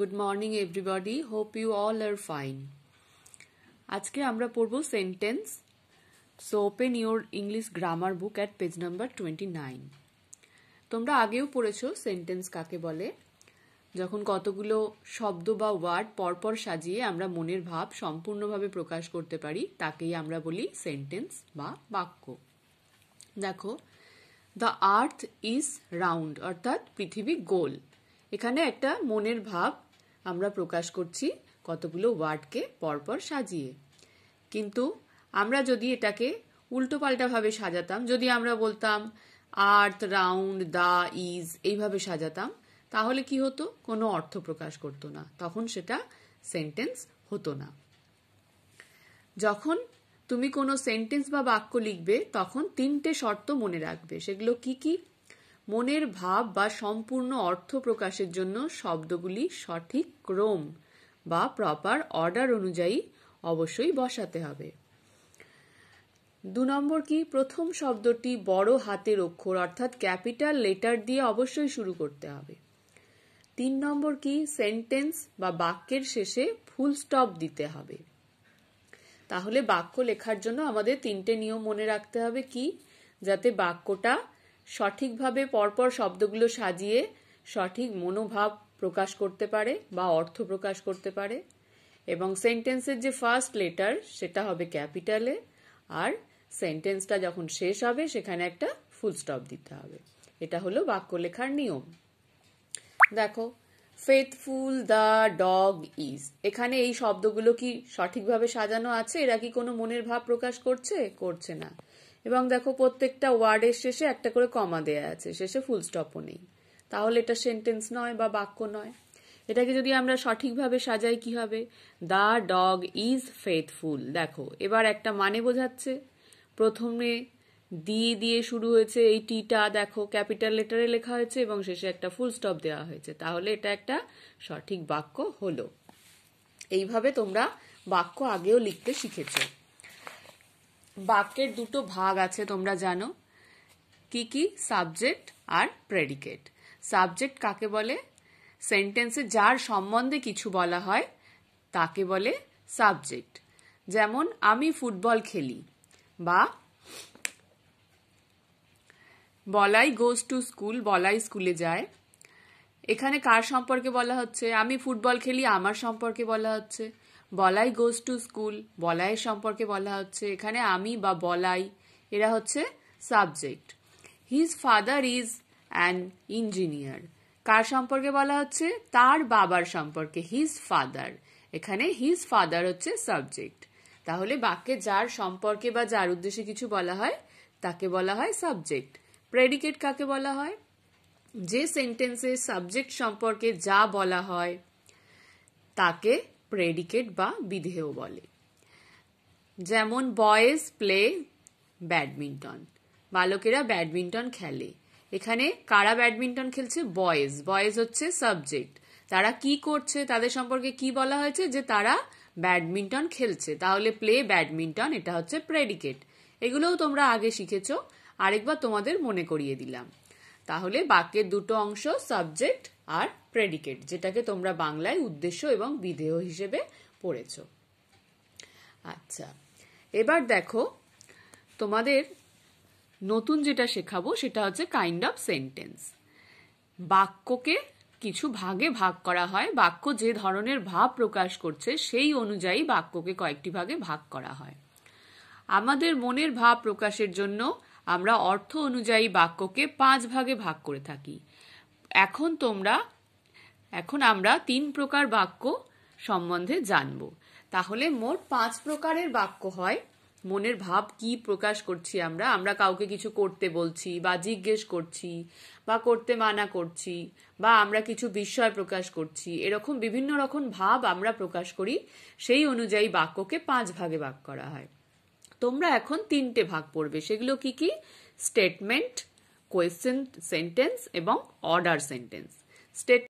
good morning everybody hope you all are fine আজকে আমরা পড়ব sentence so open your English grammar book at page number twenty nine তোমরা আগেও পড়েছো sentence কাকে বলে যখন কতগুলো শব্দ বা ওয়ার্ড পরপর সাজিয়ে আমরা মনের ভাব সম্পূর্ণভাবে প্রকাশ করতে পারি তাকেই আমরা বলি সেন্টেন্স বা বাক্য দেখো দ্য আর্থ ইজ রাউন্ড অর্থাৎ পৃথিবী গোল এখানে একটা মনের ভাব আমরা প্রকাশ করছি কতগুলো ওয়ার্ডকে পরপর সাজিয়ে কিন্তু আমরা যদি এটাকে উল্টো পাল্টাভাবে সাজাতাম যদি আমরা বলতাম আর্থ রাউন্ড দা ইজ এইভাবে সাজাতাম তাহলে কি হতো কোনো অর্থ প্রকাশ করতো না তখন সেটা সেন্টেন্স হতো না যখন তুমি কোনো সেন্টেন্স বা বাক্য লিখবে তখন তিনটে শর্ত মনে রাখবে সেগুলো কি কি মনের ভাব বা সম্পূর্ণ অর্থ প্রকাশের জন্য শব্দগুলি সঠিক ক্রম বা প্রপার অর্ডার অনুযায়ী অবশ্যই বসাতে হবে দু নম্বর কি প্রথম শব্দটি বড় হাতের অক্ষর অর্থাৎ ক্যাপিটাল লেটার দিয়ে অবশ্যই শুরু করতে হবে তিন নম্বর কি সেন্টেন্স বা বাক্যের শেষে ফুল স্টপ দিতে হবে তাহলে বাক্য লেখার জন্য আমাদের তিনটে নিয়ম মনে রাখতে হবে কি যাতে বাক্যটা সঠিকভাবে পরপর শব্দগুলো সাজিয়ে সঠিক মনোভাব প্রকাশ করতে পারে বা অর্থ প্রকাশ করতে পারে এবং সেন্টেন্সের যে ফার্স্ট লেটার সেটা হবে ক্যাপিটালে আর সেন্টেন্সটা যখন শেষ হবে সেখানে একটা ফুল স্টপ দিতে হবে এটা হলো বাক্য লেখার নিয়ম দেখো ফেথফুল দ্য ডগ ইজ এখানে এই শব্দগুলো কি সঠিকভাবে সাজানো আছে এরা কি কোনো মনের ভাব প্রকাশ করছে করছে না এবং দেখো প্রত্যেকটা ওয়ার্ডের শেষে একটা করে কমা দেয়া আছে শেষে ফুল স্টপও নেই তাহলে এটা সেন্টেন্স নয় বা বাক্য নয় এটাকে যদি আমরা সঠিকভাবে সাজাই কি হবে দ্য ডগ ইজ ফেথফুল দেখো এবার একটা মানে বোঝাচ্ছে প্রথমে দি দিয়ে শুরু হয়েছে এই টিটা দেখো ক্যাপিটাল লেটারে লেখা হয়েছে এবং শেষে একটা ফুল স্টপ দেওয়া হয়েছে তাহলে এটা একটা সঠিক বাক্য হলো এইভাবে তোমরা বাক্য আগেও লিখতে শিখেছো বাক্যের দুটো ভাগ আছে তোমরা জানো কি কি সাবজেক্ট আর প্রেডিকেট সাবজেক্ট কাকে বলে সেন্টেন্সে যার সম্বন্ধে কিছু বলা হয় তাকে বলে সাবজেক্ট যেমন আমি ফুটবল খেলি বা বলাই গোজ টু স্কুল বলাই স্কুলে যায় এখানে কার সম্পর্কে বলা হচ্ছে আমি ফুটবল খেলি আমার সম্পর্কে বলা হচ্ছে বলাই গোজ টু স্কুল বলাইয়ের সম্পর্কে বলা হচ্ছে এখানে আমি বা বলাই এরা হচ্ছে subject his father is an engineer কার সম্পর্কে বলা হচ্ছে তার বাবার সম্পর্কে হিজ ফাদার এখানে হিজ ফাদার হচ্ছে সাবজেক্ট তাহলে বাক্যে যার সম্পর্কে বা যার উদ্দেশ্যে কিছু বলা হয় তাকে বলা হয় সাবজেক্ট প্রেডিকেট কাকে বলা হয় যে সেন্টেন্সে সাবজেক্ট সম্পর্কে যা বলা হয় তাকে প্রেডিকেট বা বিধেয় বলে যেমন বয়েজ প্লে ব্যাডমিন্টন বালকেরা ব্যাডমিন্টন খেলে এখানে কারা ব্যাডমিন্টন খেলছে বয়েজ বয়েজ হচ্ছে সাবজেক্ট তারা কি করছে তাদের সম্পর্কে কি বলা হয়েছে যে তারা ব্যাডমিন্টন খেলছে তাহলে প্লে ব্যাডমিন্টন এটা হচ্ছে প্রেডিকেট এগুলোও তোমরা আগে শিখেছ আরেকবার তোমাদের মনে করিয়ে দিলাম তাহলে বাক্যের দুটো অংশ সাবজেক্ট আর প্রেডিকেট যেটাকে তোমরা বাংলায় উদ্দেশ্য এবং বিধেয় হিসেবে পড়েছ আচ্ছা এবার দেখো তোমাদের নতুন যেটা শেখাবো সেটা হচ্ছে কাইন্ড অফ সেন্টেন্স বাক্যকে কিছু ভাগে ভাগ করা হয় বাক্য যে ধরনের ভাব প্রকাশ করছে সেই অনুযায়ী বাক্যকে কয়েকটি ভাগে ভাগ করা হয় আমাদের মনের ভাব প্রকাশের জন্য আমরা অর্থ অনুযায়ী বাক্যকে পাঁচ ভাগে ভাগ করে থাকি এখন তোমরা এখন আমরা তিন প্রকার বাক্য সম্বন্ধে জানব তাহলে মোট পাঁচ প্রকারের বাক্য হয় মনের ভাব কি প্রকাশ করছি আমরা আমরা কাউকে কিছু করতে বলছি বা জিজ্ঞেস করছি বা করতে মানা করছি বা আমরা কিছু বিস্ময় প্রকাশ করছি এরকম বিভিন্ন রকম ভাব আমরা প্রকাশ করি সেই অনুযায়ী বাক্যকে পাঁচ ভাগে ভাগ করা হয় তোমরা এখন তিনটে ভাগ পড়বে সেগুলো কি কি স্টেটমেন্ট কোয়েশ্চেন সেন্টেন্স এবং অর্ডার সেন্টেন্স স্টেট